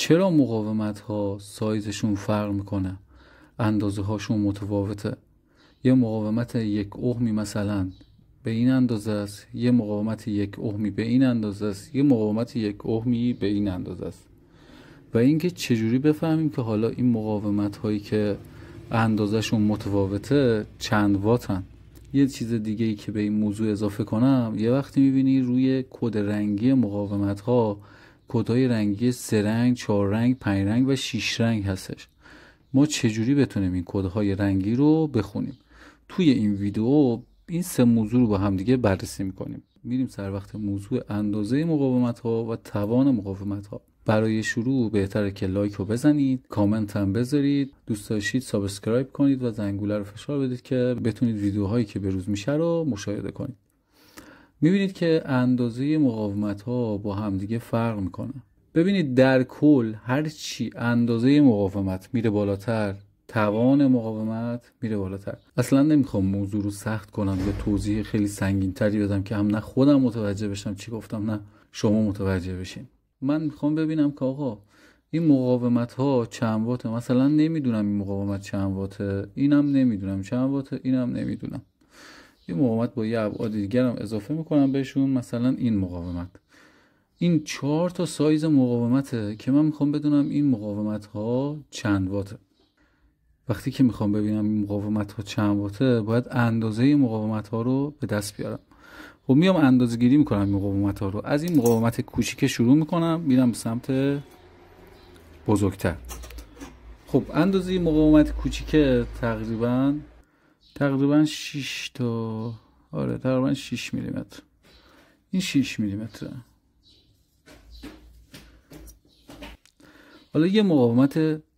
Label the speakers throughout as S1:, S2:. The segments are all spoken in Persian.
S1: چرا مقاومت ها سایزشون فرق میکنه اندازه هاشون متفاوته یه مقاومت یک اهمی مثلا به این اندازه است یه مقاومت یک اهمی به این اندازه است یه مقاومت یک اهمی به این اندازه است و اینکه چجوری بفهمیم که حالا این مقاومت هایی که اندازهشون متفاوته چند واتن یه چیز دیگه ای که به این موضوع اضافه کنم یه وقتی میبینی روی کد رنگی مقاومت ها کدهای رنگی سه رنگ، چهار رنگ، پنج رنگ و شیش رنگ هستش ما چجوری بتونیم این کدهای رنگی رو بخونیم توی این ویدیو این سه موضوع رو با همدیگه بررسی میکنیم میریم سر وقت موضوع اندازه مقاومت ها و توان مقاومت ها برای شروع بهتره که لایک رو بزنید کامنت هم بذارید دوست داشتید سابسکرایب کنید و زنگوله رو فشار بدید که بتونید ویدیوهایی که به روز میشه رو مشاهده کنید میبینید که اندازه مقاومت ها با همدیگه فرق میکنه ببینید در کل هرچی اندازه مقاومت میره بالاتر توان مقاومت میره بالاتر اصلا نمیخوام موضوع رو سخت کنم یا توضیح خیلی سنگین تری بدم که هم نه خودم متوجه بشم چی گفتم نه شما متوجه بشین من میخوام ببینم که آقا این مقاومت ها چند واته مثلا نمیدونم این مقاومت چند واته اینم نمیدونم چند واته اینم نمیدونم یه مقاومت با یه ابعاد دیگر هم اضافه میکنم بهشون مثلا این مقاومت این چهار تا سایز مقاومته که من میخوام بدونم این مقاومت ها چند واته وقتی که میخوام ببینم این مقاومت ها چند واته باید اندازه مقاومت ها رو به دست بیارم خب میام اندازه گیری میکنم مقاومت ها رو از این مقاومت کوچیک شروع میکنم میرم سمت بزرگتر خب اندازه مقاومت کوچیک تقریبا تقریبا 6 تا آره تقریبا 6 میلیمتر این 6 میلیمتره حالا یه مقاومت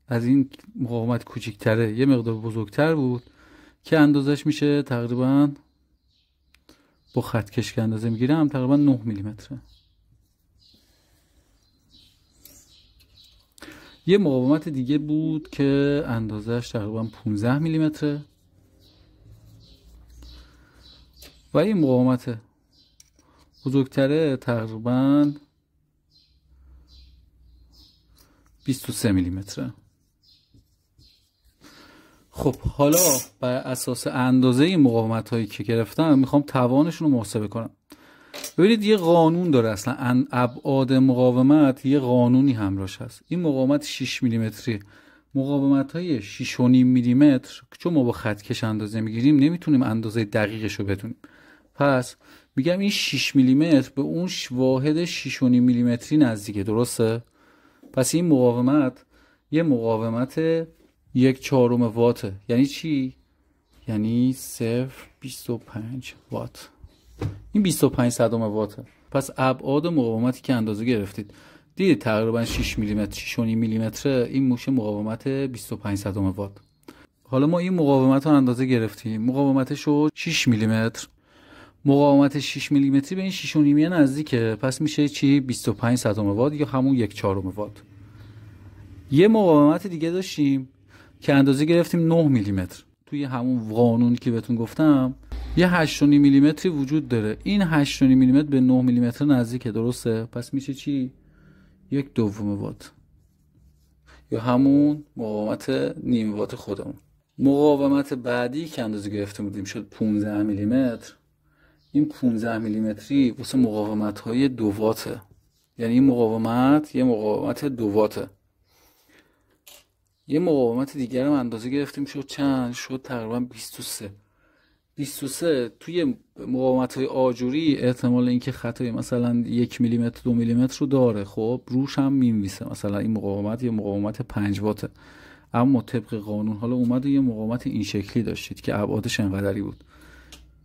S1: از این مقاومت کوچیکتره یه مقدار بزرگتر بود که اندازش میشه تقریبا با خط کش که اندازه میگیرم تقریبا 9 میلیمتره یه مقاومت دیگه بود که اندازش تقریبا 15 میلیمتره و این مقاومت بزرگتره تقریبا 23 میلیمتره خب حالا بر اساس اندازه این مقاومت هایی که گرفتم میخوام توانشون رو محاسبه کنم ببینید یه قانون داره اصلا ابعاد مقاومت یه قانونی همراهش هست این مقاومت 6 میلیمتری مقاومت های 6.5 میلیمتر چون ما با خط کش اندازه میگیریم نمیتونیم اندازه دقیقش رو بدونیم پس میگم این 6 میلیمتر به اون واحد 6.5 میلیمتری نزدیکه درسته پس این مقاومت یه مقاومت یک چهارم واته یعنی چی یعنی صفر 25 وات این 25 صدم واته پس ابعاد مقاومتی که اندازه گرفتید دیدید تقریبا 6 میلیمتر 6.5 میلیمتر این موشه مقاومت 25 صدم وات حالا ما این مقاومت رو اندازه گرفتیم مقاومتش رو 6 میلیمتر مقاومت 6 میلیمتری به این 6 نزدیکه پس میشه چی 25 صدم واد یا همون یک چهارم وات یه مقاومت دیگه داشتیم که اندازه گرفتیم 9 میلیمتر توی همون قانون که بهتون گفتم یه 8.5 میلیمتری وجود داره این 8.5 میلیمتر به 9 میلیمتر نزدیکه درسته پس میشه چی یک دوم وات یا همون مقاومت نیم وات خودمون مقاومت بعدی که اندازه گرفته بودیم شد 15 میلیمتر این 15 میلیمتری واسه مقاومت های دو واته یعنی این مقاومت یه مقاومت دو واته یه مقاومت دیگر هم اندازه گرفتیم شد چند شد تقریبا 23 23 توی مقاومت های آجوری احتمال اینکه خطای مثلا یک میلیمتر دو میلیمتر رو داره خب روش هم میمویسه مثلا این مقاومت یه مقاومت 5 واته اما طبق قانون حالا اومد یه مقاومت این شکلی داشتید که ابعادش انقدری بود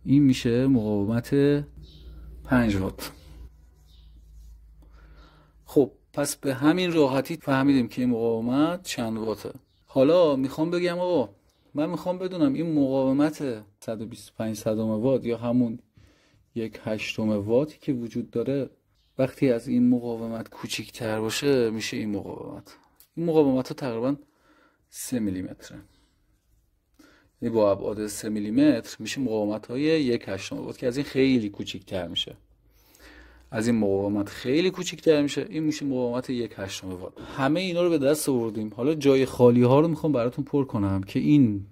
S1: این میشه مقاومت پنج وات خب پس به همین راحتی فهمیدیم که این مقاومت چند واته حالا میخوام بگم آقا من میخوام بدونم این مقاومت 125 صدام وات یا همون یک هشتم واتی که وجود داره وقتی از این مقاومت تر باشه میشه این مقاومت این مقاومت ها تقریبا 3 میلیمتره یعنی با ابعاد 3 میلیمتر میشه مقاومت های یک هشتم ابعاد که از این خیلی تر میشه از این مقاومت خیلی تر میشه این میشه مقاومت یک هشتم وات همه اینا رو به دست آوردیم حالا جای خالی ها رو میخوام براتون پر کنم که این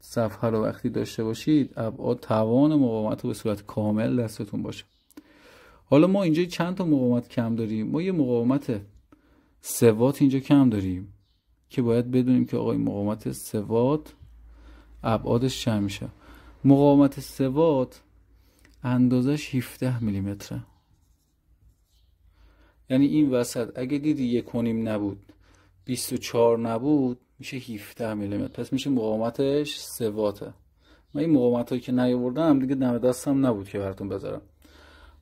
S1: صفحه رو وقتی داشته باشید ابعاد توان مقاومت رو به صورت کامل دستتون باشه حالا ما اینجا چند تا مقاومت کم داریم ما یه مقاومت سوات اینجا کم داریم که باید بدونیم که آقای مقاومت سوات ابعادش چند میشه مقاومت سوات اندازش 17 میلیمتره یعنی این وسط اگه دیدی یک نبود 24 نبود میشه 17 میلیمتر پس میشه مقاومتش سواته من این مقاومت هایی که هم دیگه دم دستم نبود که براتون بذارم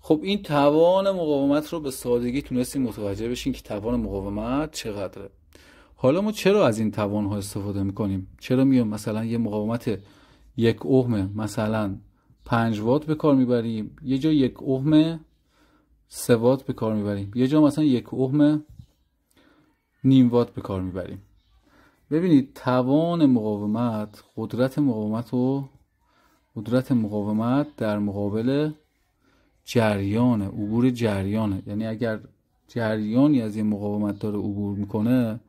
S1: خب این توان مقاومت رو به سادگی تونستیم متوجه بشین که توان مقاومت چقدره حالا ما چرا از این توان ها استفاده میکنیم چرا میام مثلا یه مقاومت یک اهم مثلا پنج وات به کار میبریم یه جا یک اهم سه وات به کار میبریم یه جا مثلا یک اهم نیم وات به کار میبریم ببینید توان مقاومت قدرت مقاومت و قدرت مقاومت در مقابل جریانه عبور جریانه یعنی اگر جریانی از این مقاومت داره عبور میکنه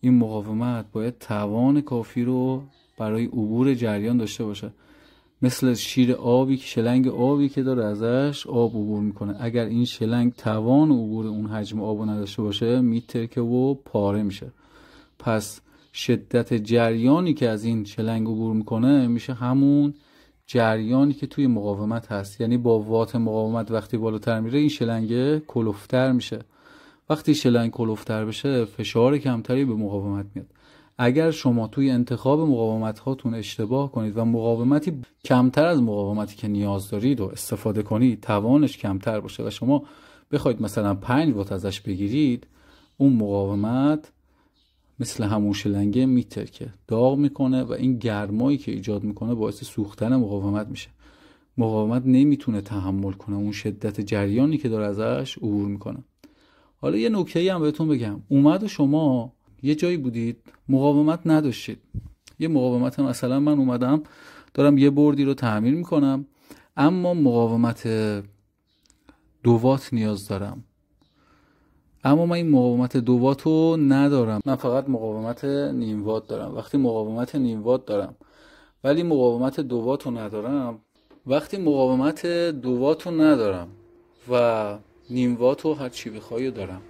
S1: این مقاومت باید توان کافی رو برای عبور جریان داشته باشه مثل شیر آبی که شلنگ آبی که داره ازش آب عبور میکنه اگر این شلنگ توان عبور اون حجم آب نداشته باشه میترکه و پاره میشه پس شدت جریانی که از این شلنگ عبور میکنه میشه همون جریانی که توی مقاومت هست یعنی با وات مقاومت وقتی بالاتر میره این شلنگ کلوفتر میشه وقتی شلنگ کلوفتر بشه فشار کمتری به مقاومت میاد اگر شما توی انتخاب مقاومت هاتون اشتباه کنید و مقاومتی کمتر از مقاومتی که نیاز دارید و استفاده کنید توانش کمتر باشه و شما بخواید مثلا 5 وات ازش بگیرید اون مقاومت مثل همون شلنگه میترکه داغ میکنه و این گرمایی که ایجاد میکنه باعث سوختن مقاومت میشه مقاومت نمیتونه تحمل کنه اون شدت جریانی که داره ازش عبور میکنه حالا یه نکته هم بهتون بگم اومد و شما یه جایی بودید مقاومت نداشتید یه مقاومت مثلا من اومدم دارم یه بردی رو تعمیر میکنم اما مقاومت وات نیاز دارم اما من این مقاومت دووات رو ندارم من فقط مقاومت نیم وات دارم وقتی مقاومت نیم وات دارم ولی مقاومت دوات رو ندارم وقتی مقاومت وات رو ندارم و نیم و هر چی بخوای دارم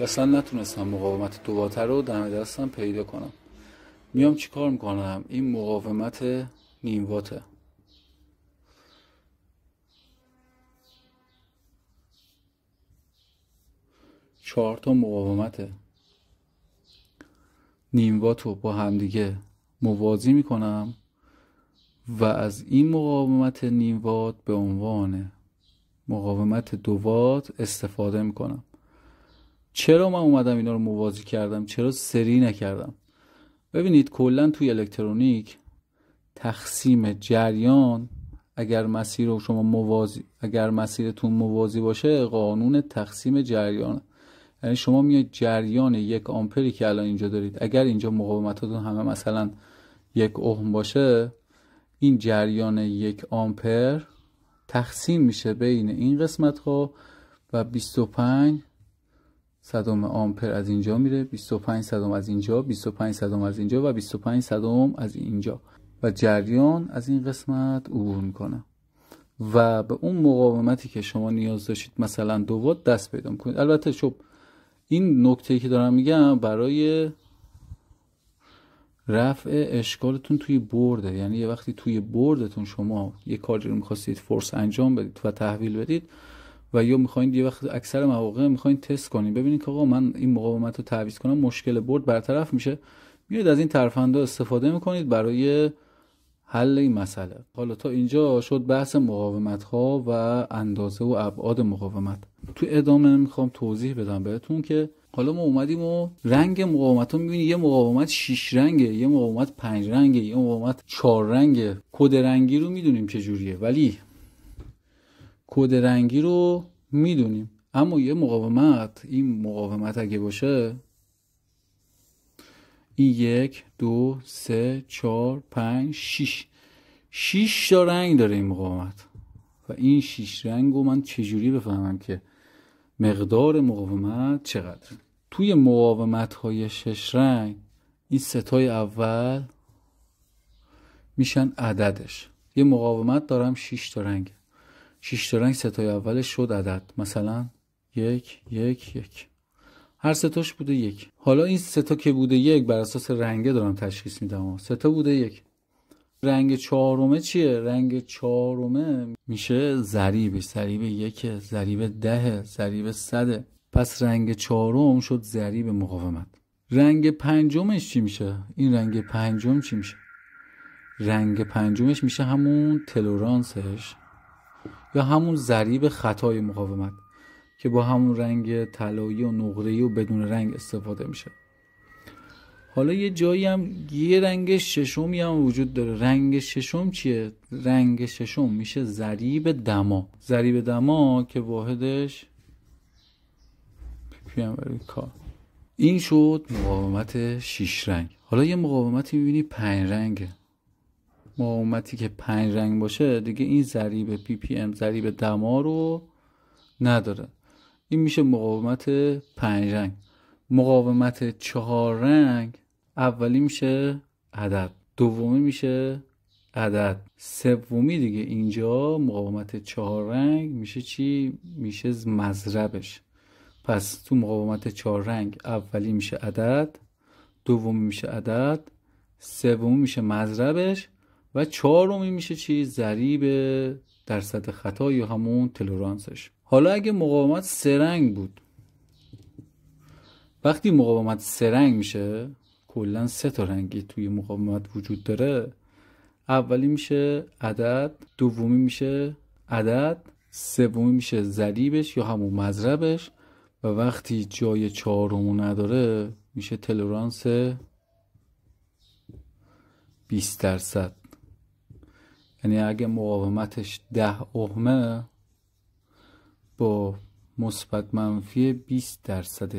S1: و اصلا نتونستم مقاومت دو رو در دستم پیدا کنم میام چیکار میکنم این مقاومت نیم چهار تا مقاومت نیم رو با همدیگه موازی میکنم و از این مقاومت نیم به عنوان مقاومت وات استفاده میکنم چرا من اومدم اینا رو موازی کردم چرا سری نکردم ببینید کلا توی الکترونیک تقسیم جریان اگر مسیر شما موازی اگر مسیرتون موازی باشه قانون تقسیم جریان یعنی شما میاد جریان یک آمپری که الان اینجا دارید اگر اینجا مقاومتاتون همه مثلا یک اهم باشه این جریان یک آمپر تقسیم میشه بین این قسمت ها و 25 صدم آمپر از اینجا میره 25 صدم از اینجا 25 صدم از اینجا و 25 صدم از اینجا و جریان از این قسمت عبور میکنه و به اون مقاومتی که شما نیاز داشتید مثلا دو وات دست پیدا میکنید البته شب این نکته که دارم میگم برای رفع اشکالتون توی برده یعنی یه وقتی توی بردتون شما یه کاری رو میخواستید فورس انجام بدید و تحویل بدید و یا میخواین یه وقت اکثر مواقع میخواین تست کنید ببینید که آقا من این مقاومت رو تعویض کنم مشکل برد برطرف میشه میاد از این ترفندا استفاده میکنید برای حل این مسئله حالا تا اینجا شد بحث مقاومت ها و اندازه و ابعاد مقاومت تو ادامه میخوام توضیح بدم بهتون که حالا ما اومدیم و رنگ مقاومت ها میبینی یه مقاومت شیش رنگه یه مقاومت پنج رنگه یه مقاومت چهار رنگه کد رنگی رو میدونیم چجوریه ولی کد رنگی رو میدونیم اما یه مقاومت این مقاومت اگه باشه این یک دو سه چهار پنج شیش شیش تا رنگ داره این مقاومت و این شیش رنگ رو من چجوری بفهمم که مقدار مقاومت چقدره توی مقاومت های شش رنگ این ستای اول میشن عددش یه مقاومت دارم شش تا رنگ شش تا رنگ ستای اولش شد عدد مثلا یک یک یک هر ستاش بوده یک حالا این ستا که بوده یک بر اساس رنگه دارم تشخیص میدم ستا بوده یک رنگ چهارمه چیه؟ رنگ چهارمه میشه زریبه زریبه یک زریبه دهه زریبه صده پس رنگ چهارم شد به مقاومت رنگ پنجمش چی میشه این رنگ پنجم چی میشه رنگ پنجمش میشه همون تلورانسش یا همون ذریب خطای مقاومت که با همون رنگ طلایی و نقره و بدون رنگ استفاده میشه حالا یه جایی هم یه رنگ ششمی هم وجود داره رنگ ششم چیه رنگ ششم میشه ضریب دما ذریب دما که واحدش بیان این شد مقاومت شیش رنگ حالا یه مقاومتی میبینی پنج رنگه مقاومتی که پنج رنگ باشه دیگه این ضریب پی پی ام ضریب دما رو نداره این میشه مقاومت پنج رنگ مقاومت چهار رنگ اولی میشه عدد دومی میشه عدد سومی دیگه اینجا مقاومت چهار رنگ میشه چی میشه مزربش پس تو مقاومت چهار رنگ اولی میشه عدد دومی میشه عدد سومی میشه مذربش و چهارمی میشه چی ضریب درصد خطا یا همون تلورانسش حالا اگه مقاومت رنگ بود وقتی مقاومت رنگ میشه کلا سه تا رنگی توی مقاومت وجود داره اولی میشه عدد دومی میشه عدد سومی میشه ضریبش یا همون مذربش. و وقتی جای چهارمو نداره میشه تلورانس 20 درصد یعنی اگه مقاومتش 10 اهمه با مثبت منفی 20 درصد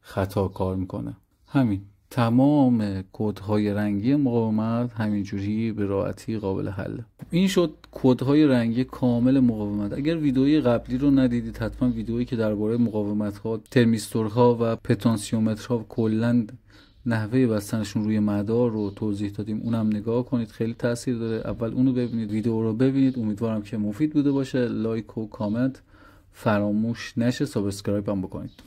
S1: خطا کار میکنه همین تمام کودهای رنگی مقاومت همینجوری به راحتی قابل حل این شد کودهای رنگی کامل مقاومت اگر ویدئوی قبلی رو ندیدید حتما ویدئویی که درباره مقاومت ها ترمیستورها و پتانسیومترها کلا نحوه بستنشون روی مدار رو توضیح دادیم اونم نگاه کنید خیلی تاثیر داره اول اونو ببینید ویدئو رو ببینید امیدوارم که مفید بوده باشه لایک و کامنت فراموش نشه سابسکرایب هم بکنید